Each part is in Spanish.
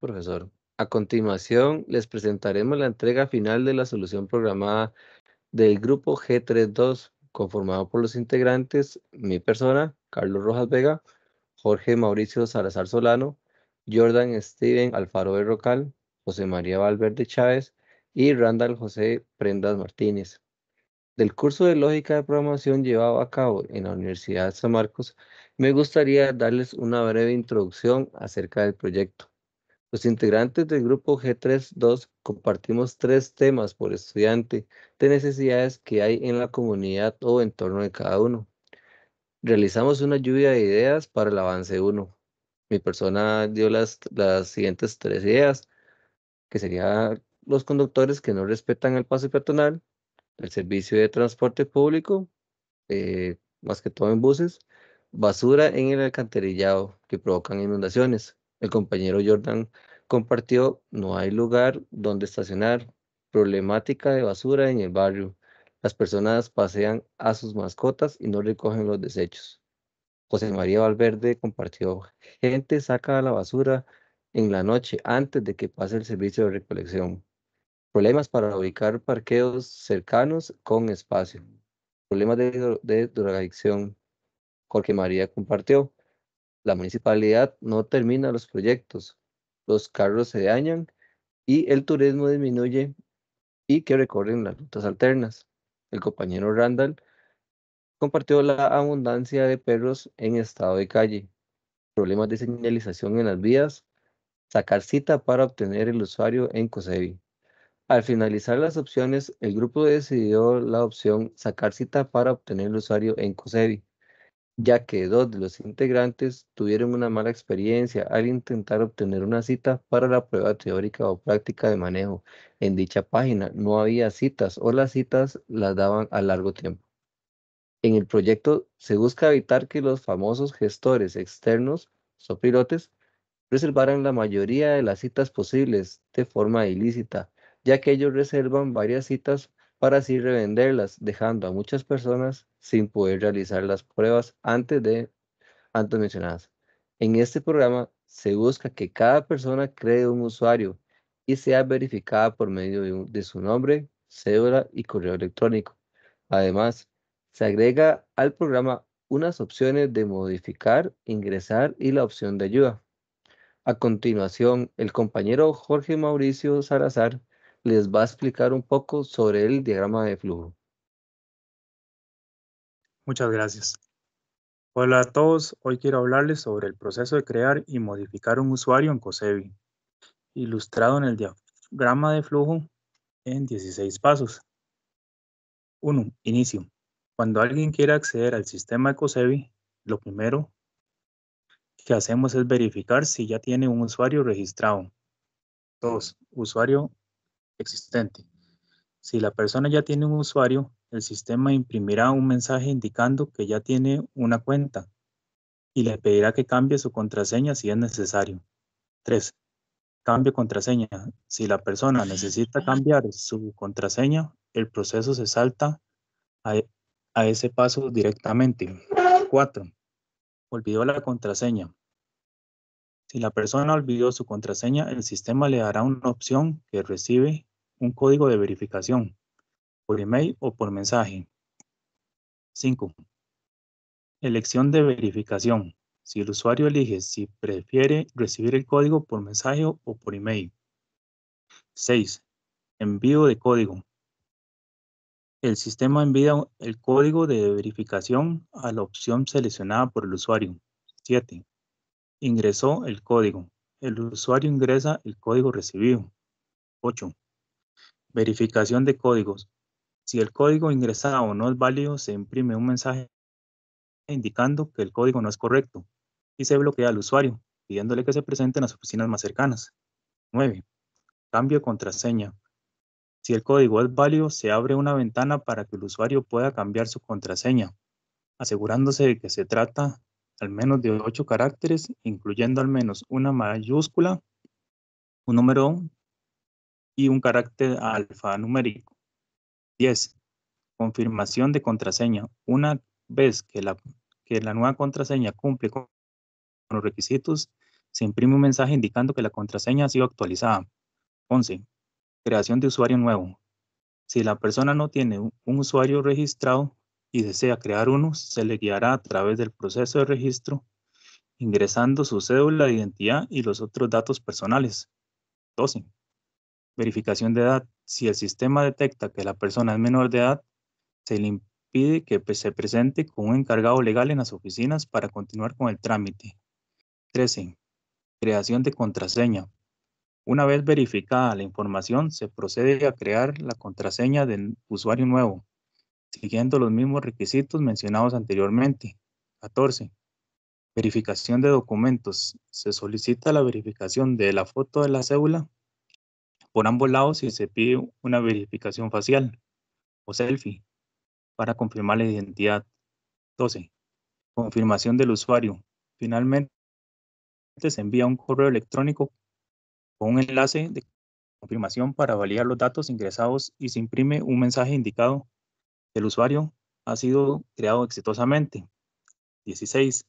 Profesor, a continuación les presentaremos la entrega final de la solución programada del grupo G32, conformado por los integrantes, mi persona, Carlos Rojas Vega, Jorge Mauricio Salazar Solano, Jordan Steven Alfaro de Rocal, José María Valverde Chávez y Randall José Prendas Martínez. Del curso de lógica de programación llevado a cabo en la Universidad de San Marcos, me gustaría darles una breve introducción acerca del proyecto. Los integrantes del grupo G32 compartimos tres temas por estudiante de necesidades que hay en la comunidad o en torno de cada uno. Realizamos una lluvia de ideas para el avance 1. Mi persona dio las, las siguientes tres ideas, que serían los conductores que no respetan el paso peatonal, el servicio de transporte público, eh, más que todo en buses, basura en el alcantarillado que provocan inundaciones, el compañero Jordan compartió, no hay lugar donde estacionar, problemática de basura en el barrio. Las personas pasean a sus mascotas y no recogen los desechos. José María Valverde compartió, gente saca la basura en la noche antes de que pase el servicio de recolección. Problemas para ubicar parqueos cercanos con espacio. Problemas de, de drogadicción. Jorge María compartió, la municipalidad no termina los proyectos, los carros se dañan y el turismo disminuye y que recorren las rutas alternas. El compañero Randall compartió la abundancia de perros en estado de calle, problemas de señalización en las vías, sacar cita para obtener el usuario en COSEBI. Al finalizar las opciones, el grupo decidió la opción sacar cita para obtener el usuario en COSEBI ya que dos de los integrantes tuvieron una mala experiencia al intentar obtener una cita para la prueba teórica o práctica de manejo. En dicha página no había citas o las citas las daban a largo tiempo. En el proyecto se busca evitar que los famosos gestores externos o pilotes reservaran la mayoría de las citas posibles de forma ilícita, ya que ellos reservan varias citas para así revenderlas, dejando a muchas personas sin poder realizar las pruebas antes de antes mencionadas. En este programa se busca que cada persona cree un usuario y sea verificada por medio de, de su nombre, cédula y correo electrónico. Además, se agrega al programa unas opciones de modificar, ingresar y la opción de ayuda. A continuación, el compañero Jorge Mauricio Salazar les va a explicar un poco sobre el diagrama de flujo. Muchas gracias. Hola a todos, hoy quiero hablarles sobre el proceso de crear y modificar un usuario en COSEBI, ilustrado en el diagrama de flujo en 16 pasos. 1. Inicio. Cuando alguien quiere acceder al sistema de COSEBI, lo primero que hacemos es verificar si ya tiene un usuario registrado. 2. Usuario existente. Si la persona ya tiene un usuario, el sistema imprimirá un mensaje indicando que ya tiene una cuenta y le pedirá que cambie su contraseña si es necesario. 3. Cambio contraseña. Si la persona necesita cambiar su contraseña, el proceso se salta a, e, a ese paso directamente. 4. Olvidó la contraseña. Si la persona olvidó su contraseña, el sistema le dará una opción que recibe un código de verificación por email o por mensaje. 5. Elección de verificación. Si el usuario elige si prefiere recibir el código por mensaje o por email. 6. Envío de código. El sistema envía el código de verificación a la opción seleccionada por el usuario. 7. Ingresó el código. El usuario ingresa el código recibido. 8. Verificación de códigos. Si el código ingresado no es válido, se imprime un mensaje indicando que el código no es correcto y se bloquea al usuario, pidiéndole que se presente en las oficinas más cercanas. 9. Cambio de contraseña. Si el código es válido, se abre una ventana para que el usuario pueda cambiar su contraseña, asegurándose de que se trata al menos de 8 caracteres, incluyendo al menos una mayúscula, un número y un carácter alfanumérico. 10. Confirmación de contraseña. Una vez que la, que la nueva contraseña cumple con los requisitos, se imprime un mensaje indicando que la contraseña ha sido actualizada. 11. Creación de usuario nuevo. Si la persona no tiene un usuario registrado y desea crear uno, se le guiará a través del proceso de registro, ingresando su cédula de identidad y los otros datos personales. 12. Verificación de edad. Si el sistema detecta que la persona es menor de edad, se le impide que pues, se presente con un encargado legal en las oficinas para continuar con el trámite. 13. Creación de contraseña. Una vez verificada la información, se procede a crear la contraseña del usuario nuevo, siguiendo los mismos requisitos mencionados anteriormente. 14. Verificación de documentos. Se solicita la verificación de la foto de la cédula por ambos lados, si se pide una verificación facial o selfie para confirmar la identidad. 12. Confirmación del usuario. Finalmente, se envía un correo electrónico con un enlace de confirmación para validar los datos ingresados y se imprime un mensaje indicado que el usuario ha sido creado exitosamente. 16.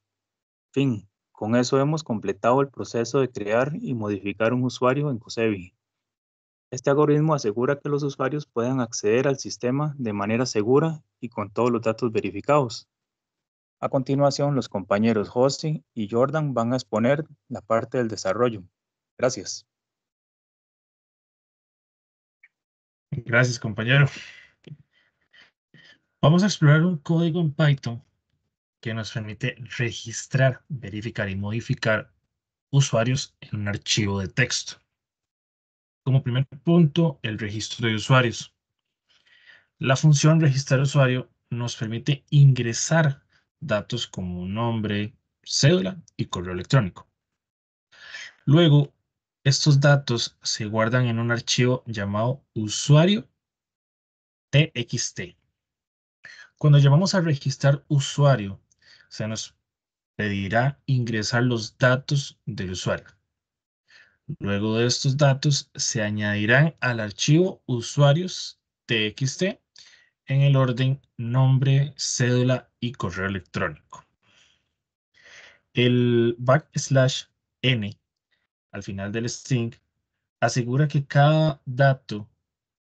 Fin. Con eso hemos completado el proceso de crear y modificar un usuario en COSEBI. Este algoritmo asegura que los usuarios puedan acceder al sistema de manera segura y con todos los datos verificados. A continuación, los compañeros Jose y Jordan van a exponer la parte del desarrollo. Gracias. Gracias, compañero. Vamos a explorar un código en Python que nos permite registrar, verificar y modificar usuarios en un archivo de texto como primer punto el registro de usuarios. La función registrar usuario nos permite ingresar datos como nombre, cédula y correo electrónico. Luego, estos datos se guardan en un archivo llamado usuario txt. Cuando llamamos a registrar usuario, se nos pedirá ingresar los datos del usuario. Luego de estos datos se añadirán al archivo usuarios txt en el orden nombre, cédula y correo electrónico. El backslash n al final del string asegura que cada dato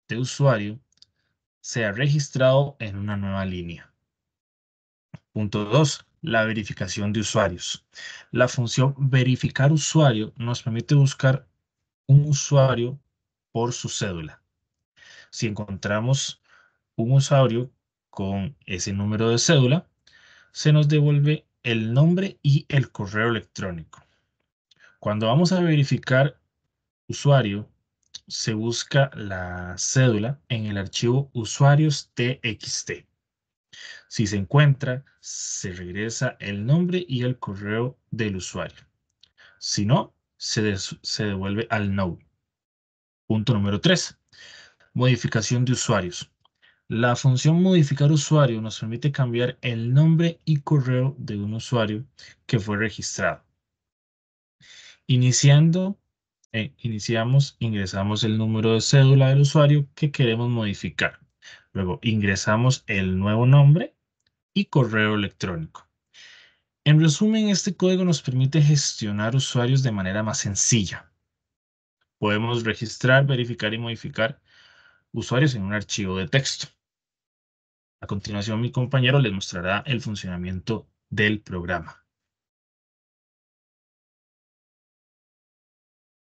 de usuario sea registrado en una nueva línea. Punto 2 la verificación de usuarios. La función verificar usuario nos permite buscar un usuario por su cédula. Si encontramos un usuario con ese número de cédula, se nos devuelve el nombre y el correo electrónico. Cuando vamos a verificar usuario, se busca la cédula en el archivo usuarios.txt. Si se encuentra, se regresa el nombre y el correo del usuario. Si no, se, devuelve al node. Punto número 3. Modificación de usuarios. La función modificar usuario nos permite cambiar el nombre y correo de un usuario que fue registrado. Iniciando, eh, iniciamos, ingresamos el número de cédula del usuario que queremos modificar. Luego ingresamos el nuevo nombre y correo electrónico. En resumen, este código nos permite gestionar usuarios de manera más sencilla. Podemos registrar, verificar y modificar usuarios en un archivo de texto. A continuación, mi compañero les mostrará el funcionamiento del programa.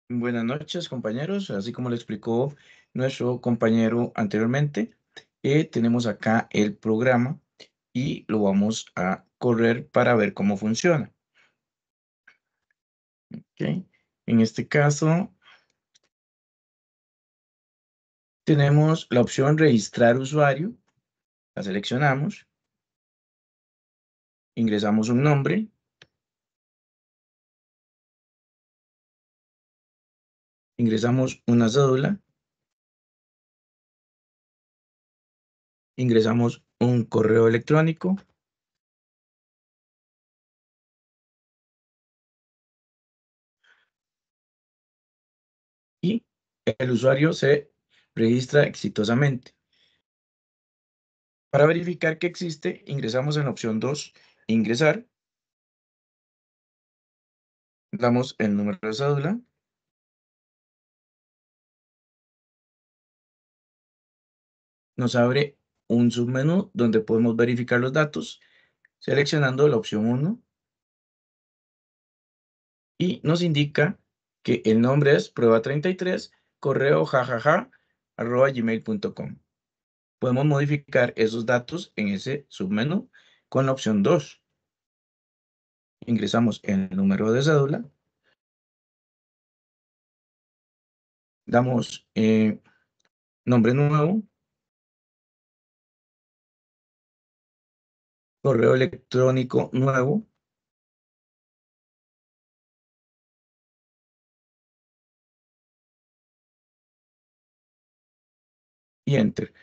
Buenas noches, compañeros. Así como le explicó nuestro compañero anteriormente, eh, tenemos acá el programa y lo vamos a correr para ver cómo funciona. En este caso, tenemos la opción registrar usuario. La seleccionamos. Ingresamos un nombre. Ingresamos una cédula. ingresamos un correo electrónico. Y el usuario se registra exitosamente. Para verificar que existe, ingresamos en la opción 2, ingresar. Damos el número de cédula. Nos abre un submenú donde podemos verificar los datos seleccionando la opción 1 y nos indica que el nombre es prueba 33 correo jajaja arroba gmail.com. Podemos modificar esos datos en ese submenú con la opción 2. Ingresamos el número de cédula. Damos eh, nombre nuevo correo electrónico nuevo. Y enter.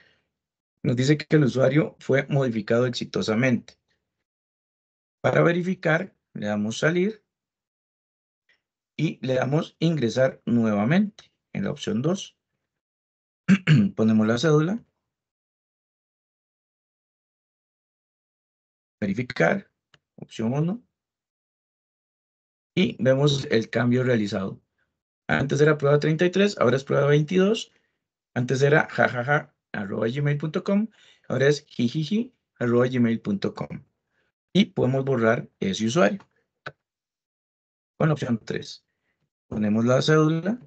Nos dice que el usuario fue modificado exitosamente. Para verificar, le damos salir y le damos ingresar nuevamente en la opción 2. Ponemos la cédula verificar, opción 1. Y vemos el cambio realizado. Antes era prueba 33, ahora es prueba 22. Antes era jajaja arroba gmail.com, ahora es jijiji@gmail.com Y podemos borrar ese usuario. Con la opción 3. Ponemos la cédula.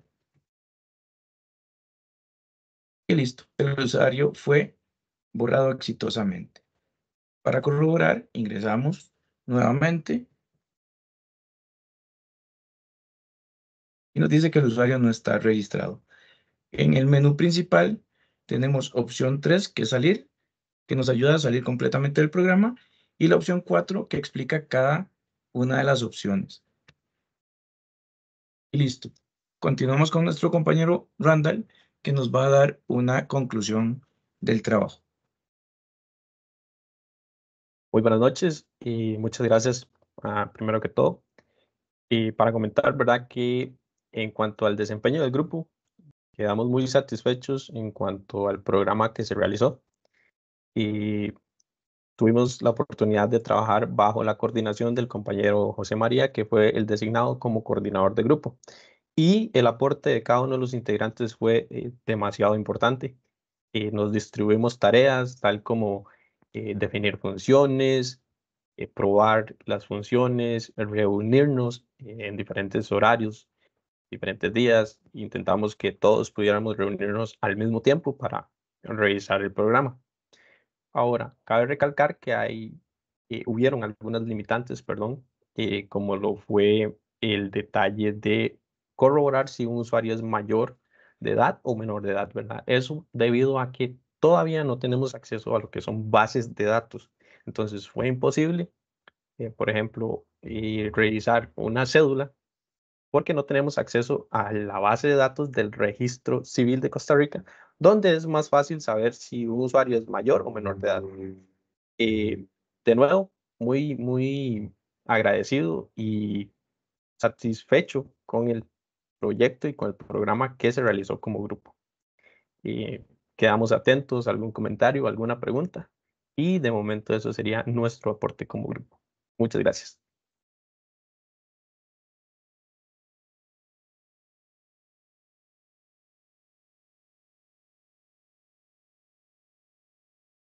Y listo. El usuario fue borrado exitosamente. Para corroborar, ingresamos nuevamente. Y nos dice que el usuario no está registrado. En el menú principal tenemos opción 3, que es salir, que nos ayuda a salir completamente del programa, y la opción 4, que explica cada una de las opciones. Y listo. Continuamos con nuestro compañero Randall, que nos va a dar una conclusión del trabajo. Muy buenas noches y muchas gracias ah, primero que todo. Y para comentar, ¿verdad? Que en cuanto al desempeño del grupo, quedamos muy satisfechos en cuanto al programa que se realizó. Y tuvimos la oportunidad de trabajar bajo la coordinación del compañero José María, que fue el designado como coordinador de grupo. Y el aporte de cada uno de los integrantes fue eh, demasiado importante. y eh, nos distribuimos tareas, tal como eh, definir funciones, eh, probar las funciones, reunirnos eh, en diferentes horarios, diferentes días. Intentamos que todos pudiéramos reunirnos al mismo tiempo para revisar el programa. Ahora, cabe recalcar que hay, hubieron algunas limitantes, perdón, como lo fue el detalle de corroborar si un usuario es mayor de edad o menor de edad, ¿verdad? Eso debido a que todavía no tenemos acceso a lo que son bases de datos. Entonces fue imposible, eh, por ejemplo, realizar revisar una cédula porque no tenemos acceso a la base de datos del registro civil de Costa Rica, donde es más fácil saber si un usuario es mayor o menor de edad. Eh, de nuevo, muy, muy agradecido y satisfecho con el proyecto y con el programa que se realizó como grupo. Eh, Quedamos atentos, a algún comentario, alguna pregunta. Y de momento eso sería nuestro aporte como grupo. Muchas gracias.